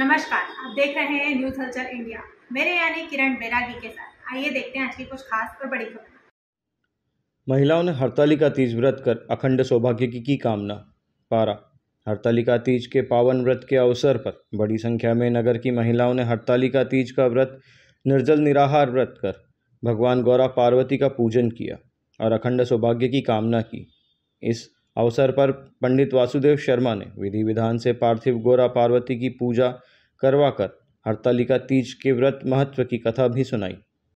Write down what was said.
नमस्कार आप देख रहे हैं न्यूज हल्चर इंडिया मेरे यानी किरण बैरागी के साथ आइए देखते हैं आज की कुछ खास और बड़ी खबर महिलाओं ने हड़तालिका तीज व्रत कर अखंड सौभाग्य की की कामना पारा हड़तालिका तीज के पावन व्रत के अवसर पर बड़ी संख्या में नगर की महिलाओं ने हड़तालिका तीज का व्रत निर्जल निराहार व्रत कर भगवान गौरा पार्वती का पूजन किया और अखंड सौभाग्य की कामना की इस अवसर पर पंडित वासुदेव शर्मा ने विधि विधान से पार्थिव गोरा पार्वती की पूजा करवाकर हरतालिका तीज के व्रत महत्व की कथा भी सुनाई